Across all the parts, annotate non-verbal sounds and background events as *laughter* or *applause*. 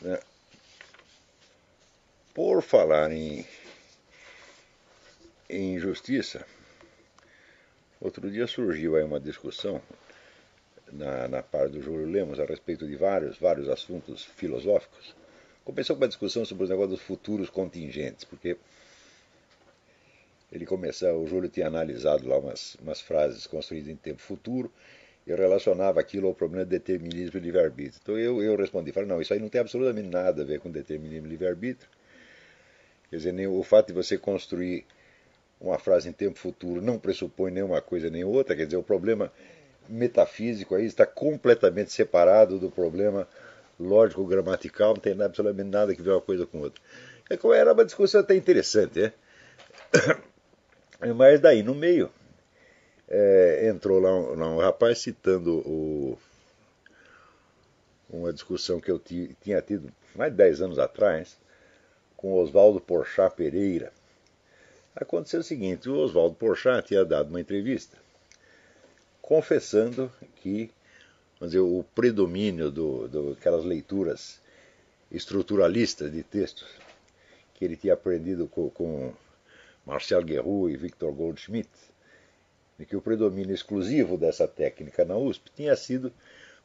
Né? Por falar em, em injustiça, outro dia surgiu aí uma discussão na, na parte do Júlio Lemos a respeito de vários, vários assuntos filosóficos. Começou com a discussão sobre os negócios dos futuros contingentes, porque ele começou, o Júlio tinha analisado lá umas, umas frases construídas em tempo futuro eu relacionava aquilo ao problema de determinismo e livre-arbítrio. Então eu, eu respondi, falei, não, isso aí não tem absolutamente nada a ver com determinismo e livre-arbítrio. Quer dizer, nem, o fato de você construir uma frase em tempo futuro não pressupõe nenhuma coisa nem outra, quer dizer, o problema metafísico aí está completamente separado do problema lógico-gramatical, não tem absolutamente nada que ver uma coisa com outra. É era uma discussão até interessante, né? *coughs* Mas daí, no meio, é, entrou lá um, lá um, rapaz citando o, uma discussão que eu tinha tido mais de 10 anos atrás com Oswaldo Porchat Pereira. Aconteceu o seguinte, o Oswaldo Porchat tinha dado uma entrevista confessando que vamos dizer, o predomínio do, do aquelas leituras estruturalistas de textos que ele tinha aprendido com, com Marcel Guerrou e Victor Goldschmidt, de que o predomínio exclusivo dessa técnica na USP tinha sido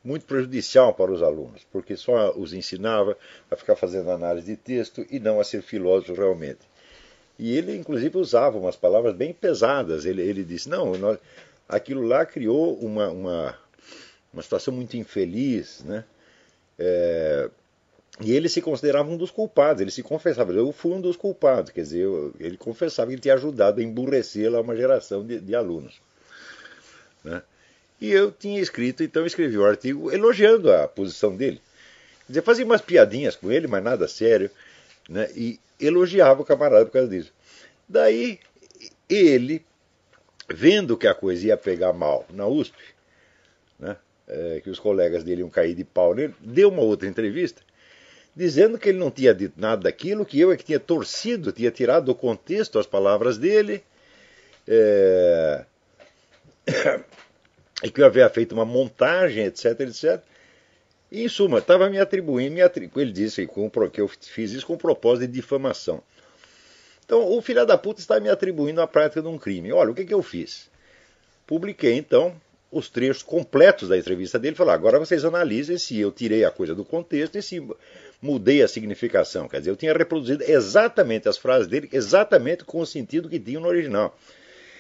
muito prejudicial para os alunos, porque só os ensinava a ficar fazendo análise de texto e não a ser filósofo realmente. E ele, inclusive, usava umas palavras bem pesadas. Ele, ele disse: não, nós, aquilo lá criou uma, uma, uma situação muito infeliz, né? É, e ele se considerava um dos culpados, ele se confessava, eu fui um dos culpados, quer dizer, ele confessava que ele tinha ajudado a emburrecer lá uma geração de, de alunos. Né? E eu tinha escrito, então escrevi o um artigo elogiando a posição dele. Quer dizer, fazia umas piadinhas com ele, mas nada sério, né? e elogiava o camarada por causa disso. Daí ele, vendo que a coisa ia pegar mal na USP, né? é, que os colegas dele iam cair de pau nele, deu uma outra entrevista dizendo que ele não tinha dito nada daquilo, que eu é que tinha torcido, tinha tirado do contexto as palavras dele, é... *coughs* e que eu havia feito uma montagem, etc, etc. E, em suma, estava me atribuindo, me atribu... ele disse que eu fiz isso com propósito de difamação. Então, o filho da puta está me atribuindo a prática de um crime. Olha, o que, que eu fiz? Publiquei, então, os trechos completos da entrevista dele e falar: agora vocês analisem se eu tirei a coisa do contexto e se mudei a significação. Quer dizer, eu tinha reproduzido exatamente as frases dele, exatamente com o sentido que tinha no original.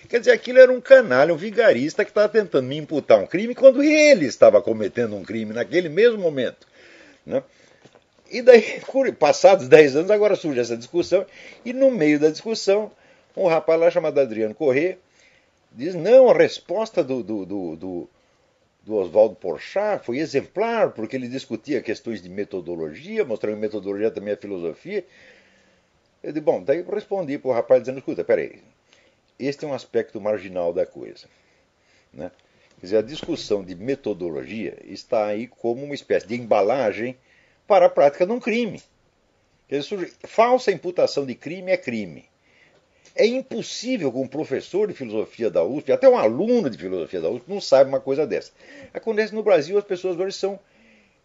Quer dizer, aquilo era um canalha, um vigarista que estava tentando me imputar um crime quando ele estava cometendo um crime naquele mesmo momento. Né? E daí, passados 10 anos, agora surge essa discussão, e no meio da discussão, um rapaz lá chamado Adriano Corrêa diz: não, a resposta do, do, do, do do Oswaldo Porchat foi exemplar, porque ele discutia questões de metodologia, mostrando metodologia também a é filosofia. Eu disse, bom, daí eu respondi para o rapaz dizendo, escuta, peraí, este é um aspecto marginal da coisa. Né? Quer dizer, a discussão de metodologia está aí como uma espécie de embalagem para a prática de um crime. Quer dizer, falsa imputação de crime é crime. É impossível que um professor de filosofia da USP, até um aluno de filosofia da USP, não saiba uma coisa dessa. Acontece no Brasil, as pessoas hoje são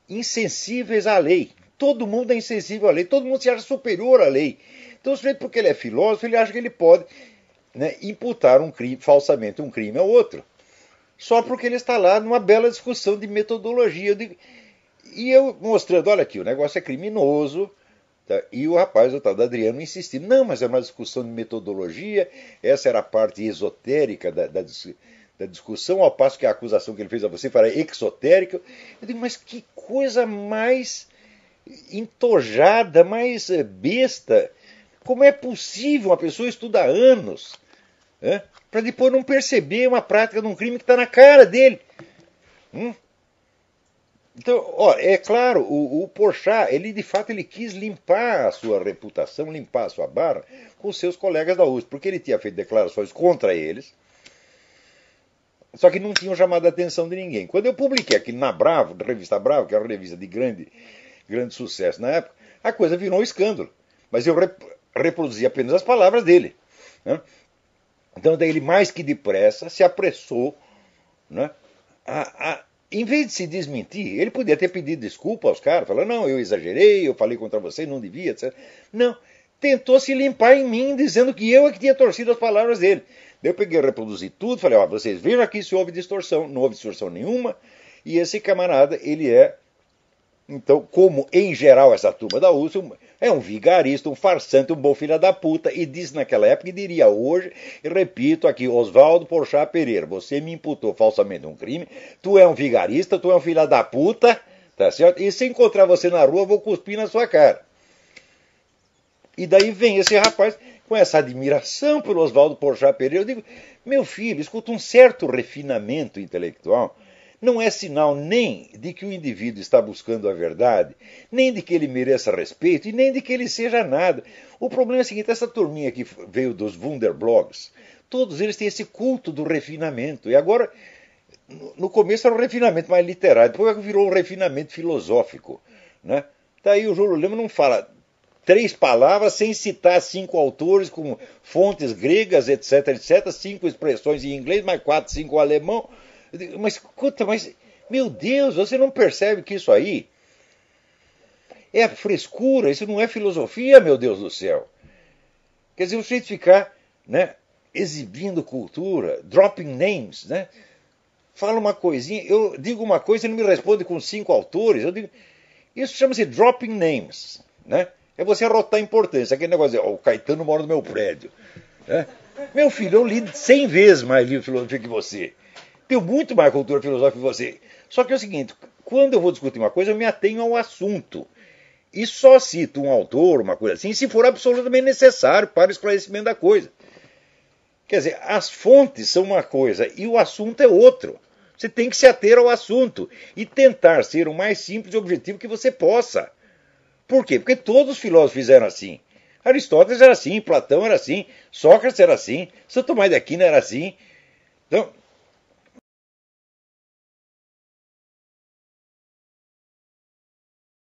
insensíveis à lei. Todo mundo é insensível à lei, todo mundo se acha superior à lei. Então, o sujeito, porque ele é filósofo, ele acha que ele pode né, imputar um crime, falsamente um crime ao outro. Só porque ele está lá numa bela discussão de metodologia. De... E eu mostrando, olha aqui, o negócio é criminoso, Tá? E o rapaz, o tal do Adriano, insistiu: não, mas é uma discussão de metodologia, essa era a parte esotérica da, da, da discussão, ao passo que a acusação que ele fez a você para exotérica. Eu digo: mas que coisa mais entojada, mais eh, besta. Como é possível uma pessoa estudar anos né, para depois não perceber uma prática de um crime que está na cara dele? Hum? Então, ó, é claro, o, o Porchat, ele de fato ele quis limpar a sua reputação, limpar a sua barra com seus colegas da USP, porque ele tinha feito declarações contra eles, só que não tinham chamado a atenção de ninguém. Quando eu publiquei aqui na Bravo, na revista Bravo, que era é uma revista de grande, grande sucesso na época, a coisa virou um escândalo. Mas eu rep reproduzi apenas as palavras dele. Né? Então, daí ele mais que depressa se apressou né, a, a em vez de se desmentir, ele podia ter pedido desculpa aos caras, falando, não, eu exagerei, eu falei contra você, não devia, etc. Não, tentou se limpar em mim, dizendo que eu é que tinha torcido as palavras dele. Daí eu peguei, reproduzi tudo, falei, ó, vocês vejam aqui se houve distorção. Não houve distorção nenhuma. E esse camarada, ele é então, como em geral essa turma da USP é um vigarista, um farsante, um bom filho da puta, e disse naquela época e diria hoje, e repito aqui, Oswaldo Porchat Pereira, você me imputou falsamente um crime, tu é um vigarista, tu é um filho da puta, tá certo? E se encontrar você na rua, eu vou cuspir na sua cara. E daí vem esse rapaz com essa admiração por Oswaldo Porchat Pereira, eu digo, meu filho, escuta um certo refinamento intelectual não é sinal nem de que o indivíduo está buscando a verdade, nem de que ele mereça respeito e nem de que ele seja nada. O problema é o seguinte: essa turminha que veio dos Wunderblogs, todos eles têm esse culto do refinamento. E agora, no começo era um refinamento mais literário, depois é virou um refinamento filosófico. Né? Daí tá o Júlio Lema não fala três palavras sem citar cinco autores com fontes gregas, etc, etc, cinco expressões em inglês, mais quatro, cinco em alemão mas escuta, mas meu Deus, você não percebe que isso aí é frescura, isso não é filosofia, meu Deus do céu. Quer dizer, o jeito de ficar né, exibindo cultura, dropping names, né? Fala uma coisinha, eu digo uma coisa e ele me responde com cinco autores. Eu digo, isso chama-se dropping names, né? É você arrotar importância. Aquele negócio de, oh, o Caetano mora no meu prédio. Né? Meu filho, eu li cem vezes mais livro de filosofia que você tenho muito mais cultura filosófica que você. Só que é o seguinte, quando eu vou discutir uma coisa, eu me atenho ao assunto. E só cito um autor, uma coisa assim, se for absolutamente necessário para o esclarecimento da coisa. Quer dizer, as fontes são uma coisa e o assunto é outro. Você tem que se ater ao assunto e tentar ser o mais simples e objetivo que você possa. Por quê? Porque todos os filósofos fizeram assim. Aristóteles era assim, Platão era assim, Sócrates era assim, Santo Tomás de Aquino era assim. Então,